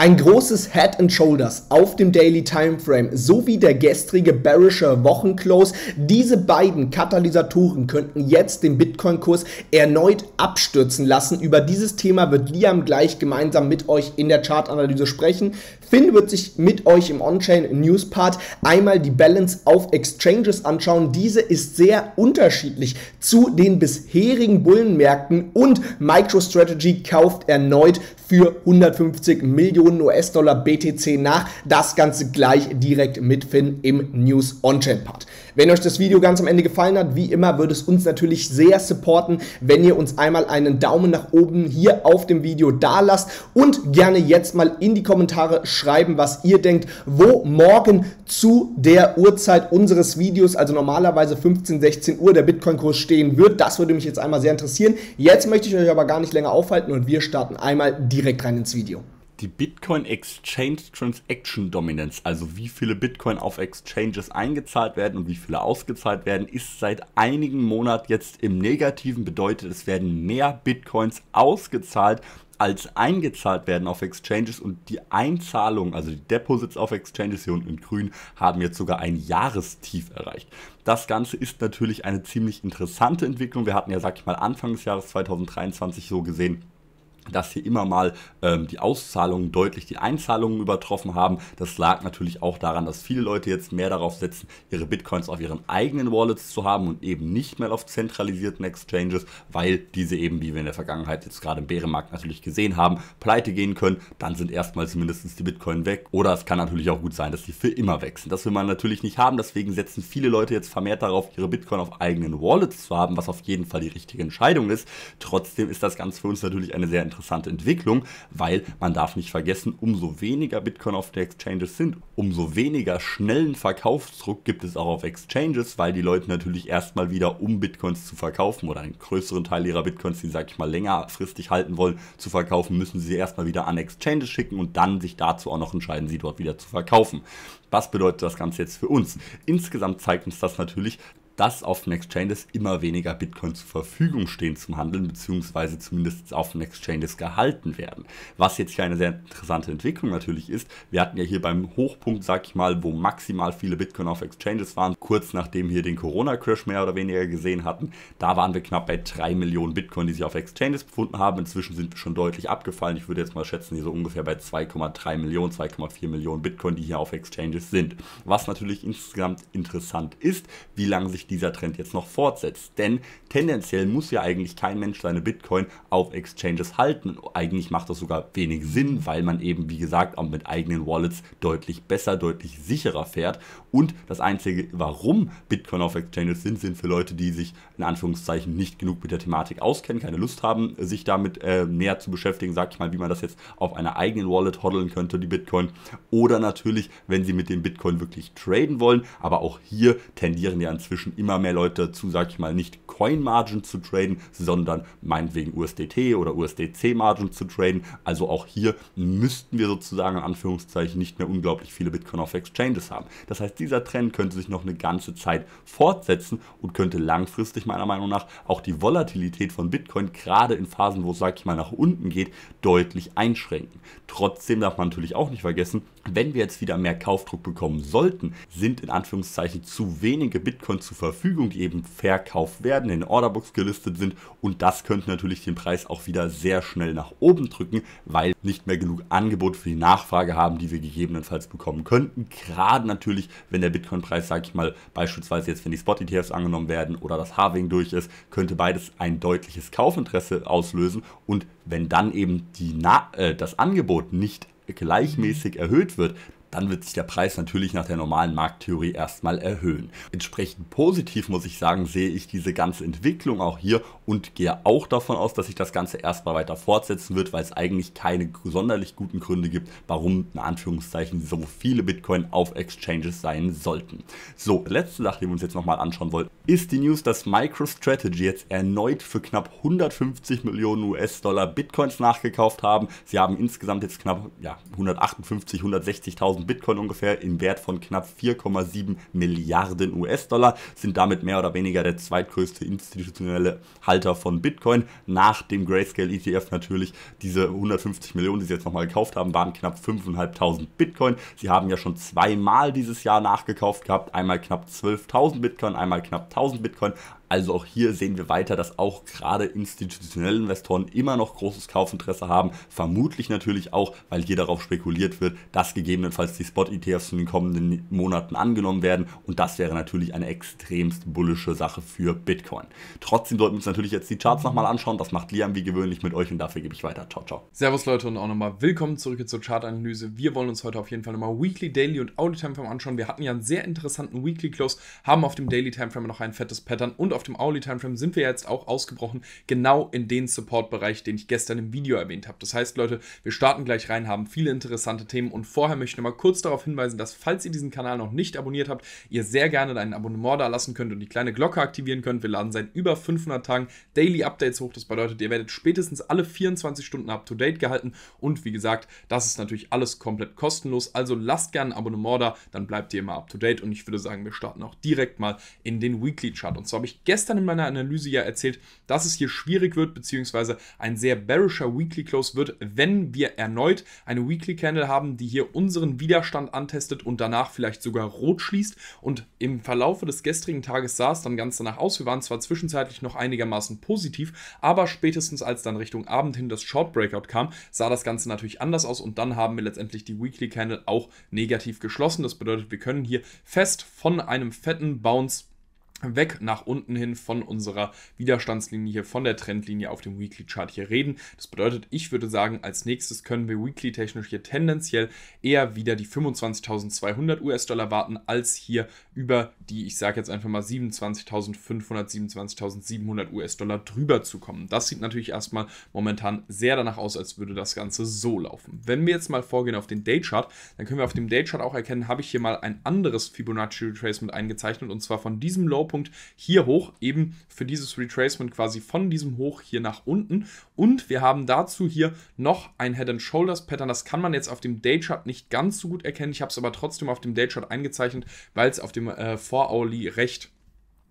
Ein großes Head and Shoulders auf dem Daily Timeframe sowie der gestrige Bearisher Wochenclose. Diese beiden Katalysatoren könnten jetzt den Bitcoin-Kurs erneut abstürzen lassen. Über dieses Thema wird Liam gleich gemeinsam mit euch in der Chartanalyse sprechen. Finn wird sich mit euch im On-Chain News Part einmal die Balance auf Exchanges anschauen. Diese ist sehr unterschiedlich zu den bisherigen Bullenmärkten und MicroStrategy kauft erneut für 150 Millionen US-Dollar BTC nach. Das Ganze gleich direkt mit Finn im News On-Chain Part. Wenn euch das Video ganz am Ende gefallen hat, wie immer würde es uns natürlich sehr supporten, wenn ihr uns einmal einen Daumen nach oben hier auf dem Video da lasst und gerne jetzt mal in die Kommentare schreibt schreiben, was ihr denkt, wo morgen zu der Uhrzeit unseres Videos, also normalerweise 15, 16 Uhr, der Bitcoin-Kurs stehen wird. Das würde mich jetzt einmal sehr interessieren. Jetzt möchte ich euch aber gar nicht länger aufhalten und wir starten einmal direkt rein ins Video die Bitcoin Exchange Transaction Dominance, also wie viele Bitcoin auf Exchanges eingezahlt werden und wie viele ausgezahlt werden, ist seit einigen Monaten jetzt im Negativen. Bedeutet, es werden mehr Bitcoins ausgezahlt, als eingezahlt werden auf Exchanges und die Einzahlung, also die Deposits auf Exchanges hier unten in grün, haben jetzt sogar ein Jahrestief erreicht. Das Ganze ist natürlich eine ziemlich interessante Entwicklung. Wir hatten ja, sag ich mal, Anfang des Jahres 2023 so gesehen, dass hier immer mal ähm, die Auszahlungen deutlich die Einzahlungen übertroffen haben. Das lag natürlich auch daran, dass viele Leute jetzt mehr darauf setzen, ihre Bitcoins auf ihren eigenen Wallets zu haben und eben nicht mehr auf zentralisierten Exchanges, weil diese eben, wie wir in der Vergangenheit jetzt gerade im Bärenmarkt natürlich gesehen haben, pleite gehen können. Dann sind erstmal zumindest die Bitcoin weg. Oder es kann natürlich auch gut sein, dass die für immer weg Das will man natürlich nicht haben. Deswegen setzen viele Leute jetzt vermehrt darauf, ihre Bitcoin auf eigenen Wallets zu haben, was auf jeden Fall die richtige Entscheidung ist. Trotzdem ist das Ganze für uns natürlich eine sehr interessante interessante Entwicklung, weil man darf nicht vergessen, umso weniger Bitcoin auf den Exchanges sind, umso weniger schnellen Verkaufsdruck gibt es auch auf Exchanges, weil die Leute natürlich erstmal wieder, um Bitcoins zu verkaufen oder einen größeren Teil ihrer Bitcoins, die, sag ich mal, längerfristig halten wollen, zu verkaufen, müssen sie erstmal wieder an Exchanges schicken und dann sich dazu auch noch entscheiden, sie dort wieder zu verkaufen. Was bedeutet das Ganze jetzt für uns? Insgesamt zeigt uns das natürlich, dass auf den Exchanges immer weniger Bitcoin zur Verfügung stehen zum Handeln, beziehungsweise zumindest auf den Exchanges gehalten werden. Was jetzt hier eine sehr interessante Entwicklung natürlich ist. Wir hatten ja hier beim Hochpunkt, sag ich mal, wo maximal viele Bitcoin auf Exchanges waren, kurz nachdem wir den Corona-Crash mehr oder weniger gesehen hatten, da waren wir knapp bei 3 Millionen Bitcoin, die sich auf Exchanges befunden haben. Inzwischen sind wir schon deutlich abgefallen. Ich würde jetzt mal schätzen, hier so ungefähr bei 2,3 Millionen, 2,4 Millionen Bitcoin, die hier auf Exchanges sind. Was natürlich insgesamt interessant ist, wie lange sich dieser Trend jetzt noch fortsetzt. Denn tendenziell muss ja eigentlich kein Mensch seine Bitcoin auf Exchanges halten. Eigentlich macht das sogar wenig Sinn, weil man eben, wie gesagt, auch mit eigenen Wallets deutlich besser, deutlich sicherer fährt. Und das Einzige, warum Bitcoin auf Exchanges sind, sind für Leute, die sich in Anführungszeichen nicht genug mit der Thematik auskennen, keine Lust haben, sich damit äh, näher zu beschäftigen, sag ich mal, wie man das jetzt auf einer eigenen Wallet hodeln könnte, die Bitcoin. Oder natürlich, wenn sie mit dem Bitcoin wirklich traden wollen. Aber auch hier tendieren ja inzwischen immer mehr Leute dazu, sag ich mal, nicht Coin Margin zu traden, sondern meinetwegen USDT oder USDC Margin zu traden. Also auch hier müssten wir sozusagen in Anführungszeichen nicht mehr unglaublich viele Bitcoin auf Exchanges haben. Das heißt, dieser Trend könnte sich noch eine ganze Zeit fortsetzen und könnte langfristig meiner Meinung nach auch die Volatilität von Bitcoin gerade in Phasen, wo es, sag ich mal, nach unten geht, deutlich einschränken. Trotzdem darf man natürlich auch nicht vergessen, wenn wir jetzt wieder mehr Kaufdruck bekommen sollten, sind in Anführungszeichen zu wenige Bitcoin zu Verfügung, eben verkauft werden, in Orderbooks gelistet sind und das könnte natürlich den Preis auch wieder sehr schnell nach oben drücken, weil nicht mehr genug Angebot für die Nachfrage haben, die wir gegebenenfalls bekommen könnten. Gerade natürlich, wenn der Bitcoin-Preis, sage ich mal, beispielsweise jetzt, wenn die Spot-ETFs angenommen werden oder das Harving durch ist, könnte beides ein deutliches Kaufinteresse auslösen und wenn dann eben die Na äh, das Angebot nicht gleichmäßig erhöht wird, dann wird sich der Preis natürlich nach der normalen Markttheorie erstmal erhöhen. Entsprechend positiv muss ich sagen, sehe ich diese ganze Entwicklung auch hier und gehe auch davon aus, dass sich das Ganze erstmal weiter fortsetzen wird, weil es eigentlich keine sonderlich guten Gründe gibt, warum in Anführungszeichen so viele Bitcoin auf Exchanges sein sollten. So, letzte Sache, die wir uns jetzt nochmal anschauen wollten, ist die News, dass MicroStrategy jetzt erneut für knapp 150 Millionen US-Dollar Bitcoins nachgekauft haben. Sie haben insgesamt jetzt knapp ja, 158, 160.000 Bitcoin ungefähr im Wert von knapp 4,7 Milliarden US-Dollar, sind damit mehr oder weniger der zweitgrößte institutionelle Halter von Bitcoin. Nach dem Grayscale ETF natürlich diese 150 Millionen, die sie jetzt nochmal gekauft haben, waren knapp 5.500 Bitcoin. Sie haben ja schon zweimal dieses Jahr nachgekauft gehabt, einmal knapp 12.000 Bitcoin, einmal knapp 1.000 1000 Bitcoin also auch hier sehen wir weiter, dass auch gerade institutionelle Investoren immer noch großes Kaufinteresse haben. Vermutlich natürlich auch, weil hier darauf spekuliert wird, dass gegebenenfalls die Spot-ETFs in den kommenden Monaten angenommen werden. Und das wäre natürlich eine extremst bullische Sache für Bitcoin. Trotzdem sollten wir uns natürlich jetzt die Charts nochmal anschauen. Das macht Liam wie gewöhnlich mit euch und dafür gebe ich weiter. Ciao, ciao. Servus Leute und auch nochmal willkommen zurück zur Chartanalyse. Wir wollen uns heute auf jeden Fall nochmal Weekly, Daily und Audit Timeframe anschauen. Wir hatten ja einen sehr interessanten Weekly Close, haben auf dem Daily Timeframe noch ein fettes Pattern und auf auf dem Hourly Timeframe sind wir jetzt auch ausgebrochen, genau in den Support-Bereich, den ich gestern im Video erwähnt habe. Das heißt, Leute, wir starten gleich rein, haben viele interessante Themen und vorher möchte ich nochmal kurz darauf hinweisen, dass falls ihr diesen Kanal noch nicht abonniert habt, ihr sehr gerne einen Abonnement da lassen könnt und die kleine Glocke aktivieren könnt. Wir laden seit über 500 Tagen Daily Updates hoch. Das bedeutet, ihr werdet spätestens alle 24 Stunden up-to-date gehalten und wie gesagt, das ist natürlich alles komplett kostenlos. Also lasst gerne ein Abonnement da, dann bleibt ihr immer up-to-date und ich würde sagen, wir starten auch direkt mal in den Weekly Chart. Und zwar habe ich gestern in meiner Analyse ja erzählt, dass es hier schwierig wird, beziehungsweise ein sehr bearischer Weekly Close wird, wenn wir erneut eine Weekly Candle haben, die hier unseren Widerstand antestet und danach vielleicht sogar rot schließt. Und im Verlaufe des gestrigen Tages sah es dann ganz danach aus. Wir waren zwar zwischenzeitlich noch einigermaßen positiv, aber spätestens als dann Richtung Abend hin das Short Breakout kam, sah das Ganze natürlich anders aus und dann haben wir letztendlich die Weekly Candle auch negativ geschlossen. Das bedeutet, wir können hier fest von einem fetten Bounce weg nach unten hin von unserer Widerstandslinie, von der Trendlinie auf dem Weekly Chart hier reden. Das bedeutet, ich würde sagen, als nächstes können wir weekly technisch hier tendenziell eher wieder die 25.200 US-Dollar warten, als hier über die, ich sage jetzt einfach mal 27.500, 27.700 US-Dollar drüber zu kommen. Das sieht natürlich erstmal momentan sehr danach aus, als würde das Ganze so laufen. Wenn wir jetzt mal vorgehen auf den Daychart, dann können wir auf dem Daychart auch erkennen, habe ich hier mal ein anderes Fibonacci Retracement eingezeichnet und zwar von diesem Low Graupunkt hier hoch, eben für dieses Retracement quasi von diesem Hoch hier nach unten. Und wir haben dazu hier noch ein Head and Shoulders Pattern. Das kann man jetzt auf dem Daychart nicht ganz so gut erkennen. Ich habe es aber trotzdem auf dem Daychart eingezeichnet, weil es auf dem äh, 4-Hourly recht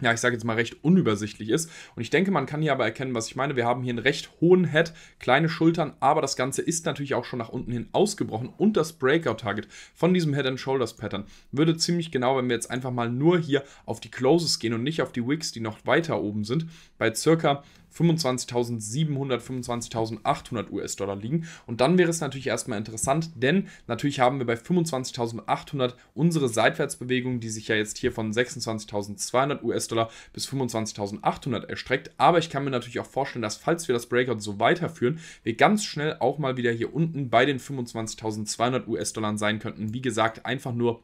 ja, ich sage jetzt mal recht unübersichtlich ist. Und ich denke, man kann hier aber erkennen, was ich meine. Wir haben hier einen recht hohen Head, kleine Schultern, aber das Ganze ist natürlich auch schon nach unten hin ausgebrochen und das Breakout-Target von diesem Head-and-Shoulders-Pattern würde ziemlich genau, wenn wir jetzt einfach mal nur hier auf die Closes gehen und nicht auf die Wicks, die noch weiter oben sind, bei circa 25.700, 25.800 US-Dollar liegen. Und dann wäre es natürlich erstmal interessant, denn natürlich haben wir bei 25.800 unsere Seitwärtsbewegung, die sich ja jetzt hier von 26.200 US-Dollar bis 25.800 erstreckt. Aber ich kann mir natürlich auch vorstellen, dass falls wir das Breakout so weiterführen, wir ganz schnell auch mal wieder hier unten bei den 25.200 US-Dollar sein könnten. Wie gesagt, einfach nur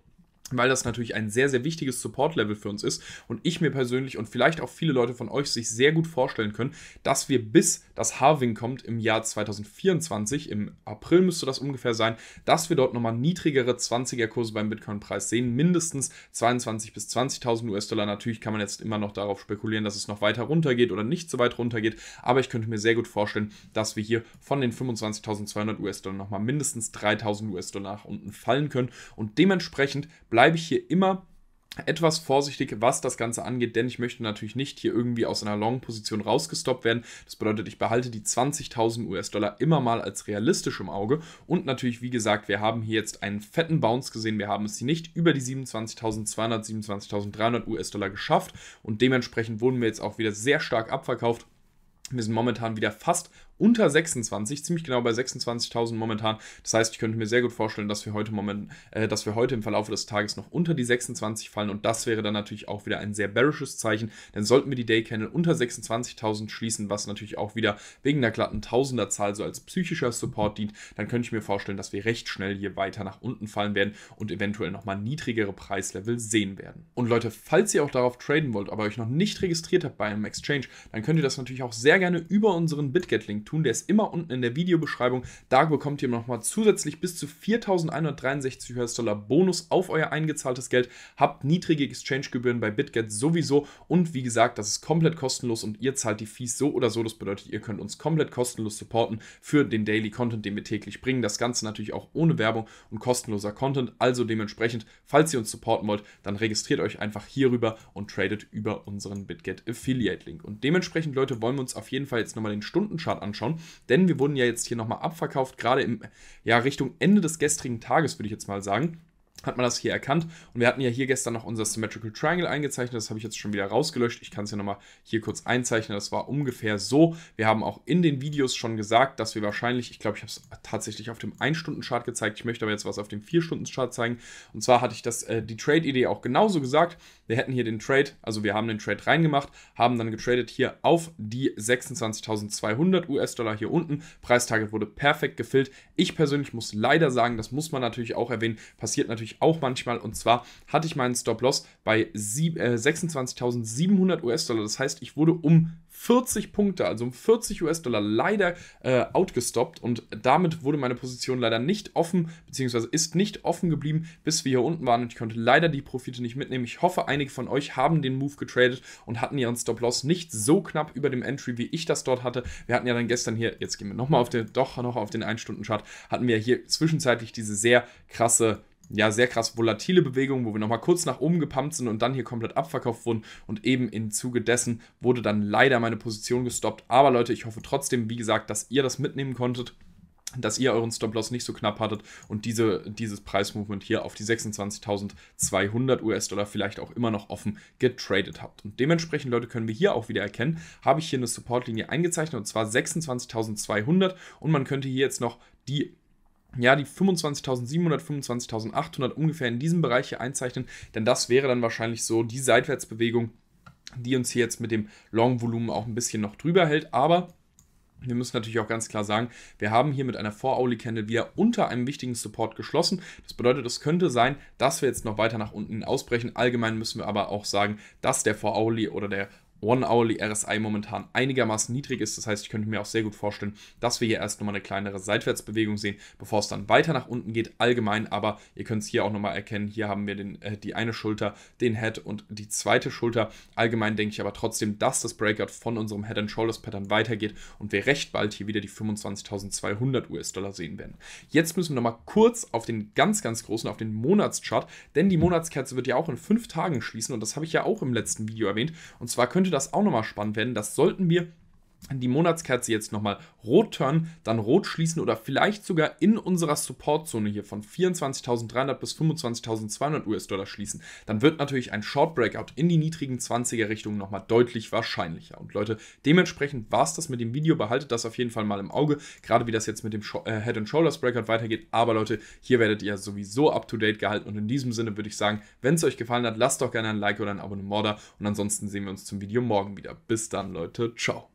weil das natürlich ein sehr, sehr wichtiges Support-Level für uns ist und ich mir persönlich und vielleicht auch viele Leute von euch sich sehr gut vorstellen können, dass wir bis das Harving kommt im Jahr 2024, im April müsste das ungefähr sein, dass wir dort nochmal niedrigere 20er-Kurse beim Bitcoin-Preis sehen, mindestens 22.000 bis 20.000 US-Dollar. Natürlich kann man jetzt immer noch darauf spekulieren, dass es noch weiter runtergeht oder nicht so weit runtergeht, aber ich könnte mir sehr gut vorstellen, dass wir hier von den 25.200 US-Dollar nochmal mindestens 3.000 US-Dollar nach unten fallen können und dementsprechend bleibt bleibe ich hier immer etwas vorsichtig, was das Ganze angeht, denn ich möchte natürlich nicht hier irgendwie aus einer Long-Position rausgestoppt werden. Das bedeutet, ich behalte die 20.000 US-Dollar immer mal als realistisch im Auge. Und natürlich, wie gesagt, wir haben hier jetzt einen fetten Bounce gesehen. Wir haben es hier nicht über die 27.200, 27.300 US-Dollar geschafft und dementsprechend wurden wir jetzt auch wieder sehr stark abverkauft. Wir sind momentan wieder fast unter 26, ziemlich genau bei 26.000 momentan. Das heißt, ich könnte mir sehr gut vorstellen, dass wir heute moment, äh, dass wir heute im Verlauf des Tages noch unter die 26 fallen und das wäre dann natürlich auch wieder ein sehr bearishes Zeichen. Denn sollten wir die Day Candle unter 26.000 schließen, was natürlich auch wieder wegen der glatten Tausenderzahl so als psychischer Support dient, dann könnte ich mir vorstellen, dass wir recht schnell hier weiter nach unten fallen werden und eventuell nochmal niedrigere Preislevel sehen werden. Und Leute, falls ihr auch darauf traden wollt, aber euch noch nicht registriert habt bei einem Exchange, dann könnt ihr das natürlich auch sehr gerne über unseren BitGet-Link tun. Der ist immer unten in der Videobeschreibung. Da bekommt ihr nochmal zusätzlich bis zu 4.163 US-Dollar Bonus auf euer eingezahltes Geld. Habt niedrige Exchange-Gebühren bei BitGet sowieso. Und wie gesagt, das ist komplett kostenlos und ihr zahlt die Fees so oder so. Das bedeutet, ihr könnt uns komplett kostenlos supporten für den Daily Content, den wir täglich bringen. Das Ganze natürlich auch ohne Werbung und kostenloser Content. Also dementsprechend, falls ihr uns supporten wollt, dann registriert euch einfach hierüber und tradet über unseren BitGet Affiliate Link. Und dementsprechend, Leute, wollen wir uns auf jeden Fall jetzt nochmal den Stundenchart anschauen anschauen. Denn wir wurden ja jetzt hier nochmal abverkauft, gerade im, ja, Richtung Ende des gestrigen Tages, würde ich jetzt mal sagen hat man das hier erkannt. Und wir hatten ja hier gestern noch unser Symmetrical Triangle eingezeichnet. Das habe ich jetzt schon wieder rausgelöscht. Ich kann es ja nochmal hier kurz einzeichnen. Das war ungefähr so. Wir haben auch in den Videos schon gesagt, dass wir wahrscheinlich, ich glaube, ich habe es tatsächlich auf dem 1-Stunden-Chart gezeigt. Ich möchte aber jetzt was auf dem 4-Stunden-Chart zeigen. Und zwar hatte ich das, äh, die Trade-Idee auch genauso gesagt. Wir hätten hier den Trade, also wir haben den Trade reingemacht, haben dann getradet hier auf die 26.200 US-Dollar hier unten. Preistarget wurde perfekt gefüllt. Ich persönlich muss leider sagen, das muss man natürlich auch erwähnen, passiert natürlich natürlich auch manchmal. Und zwar hatte ich meinen Stop-Loss bei 26.700 äh, US-Dollar. Das heißt, ich wurde um 40 Punkte, also um 40 US-Dollar leider äh, outgestoppt und damit wurde meine Position leider nicht offen, beziehungsweise ist nicht offen geblieben, bis wir hier unten waren und ich konnte leider die Profite nicht mitnehmen. Ich hoffe, einige von euch haben den Move getradet und hatten ihren Stop-Loss nicht so knapp über dem Entry, wie ich das dort hatte. Wir hatten ja dann gestern hier, jetzt gehen wir nochmal auf den, doch noch auf den 1-Stunden-Chart, hatten wir hier zwischenzeitlich diese sehr krasse ja, sehr krass volatile Bewegung, wo wir nochmal kurz nach oben gepumpt sind und dann hier komplett abverkauft wurden. Und eben im Zuge dessen wurde dann leider meine Position gestoppt. Aber Leute, ich hoffe trotzdem, wie gesagt, dass ihr das mitnehmen konntet dass ihr euren Stop-Loss nicht so knapp hattet und diese, dieses Preismovement hier auf die 26.200 US-Dollar vielleicht auch immer noch offen getradet habt. Und dementsprechend, Leute, können wir hier auch wieder erkennen, habe ich hier eine Supportlinie eingezeichnet und zwar 26.200 und man könnte hier jetzt noch die ja, die 25.700, 25.800 ungefähr in diesem Bereich hier einzeichnen, denn das wäre dann wahrscheinlich so die Seitwärtsbewegung, die uns hier jetzt mit dem Long-Volumen auch ein bisschen noch drüber hält, aber wir müssen natürlich auch ganz klar sagen, wir haben hier mit einer Vorauli Candle wieder unter einem wichtigen Support geschlossen. Das bedeutet, es könnte sein, dass wir jetzt noch weiter nach unten ausbrechen. Allgemein müssen wir aber auch sagen, dass der Vorauli oder der One-Hourly RSI momentan einigermaßen niedrig ist. Das heißt, ich könnte mir auch sehr gut vorstellen, dass wir hier erst nochmal eine kleinere Seitwärtsbewegung sehen, bevor es dann weiter nach unten geht, allgemein. Aber ihr könnt es hier auch nochmal erkennen. Hier haben wir den, äh, die eine Schulter, den Head und die zweite Schulter. Allgemein denke ich aber trotzdem, dass das Breakout von unserem Head and Shoulders Pattern weitergeht und wir recht bald hier wieder die 25.200 US-Dollar sehen werden. Jetzt müssen wir nochmal kurz auf den ganz, ganz großen, auf den Monatschart, denn die Monatskerze wird ja auch in fünf Tagen schließen und das habe ich ja auch im letzten Video erwähnt. Und zwar könnte das auch nochmal spannend werden. Das sollten wir die Monatskerze jetzt nochmal rot turnen, dann rot schließen oder vielleicht sogar in unserer Supportzone hier von 24.300 bis 25.200 US-Dollar schließen, dann wird natürlich ein Short Breakout in die niedrigen 20er Richtungen nochmal deutlich wahrscheinlicher. Und Leute, dementsprechend war es das mit dem Video, behaltet das auf jeden Fall mal im Auge, gerade wie das jetzt mit dem äh, Head and Shoulders Breakout weitergeht. Aber Leute, hier werdet ihr sowieso up to date gehalten und in diesem Sinne würde ich sagen, wenn es euch gefallen hat, lasst doch gerne ein Like oder ein Abonnement da und ansonsten sehen wir uns zum Video morgen wieder. Bis dann, Leute, ciao.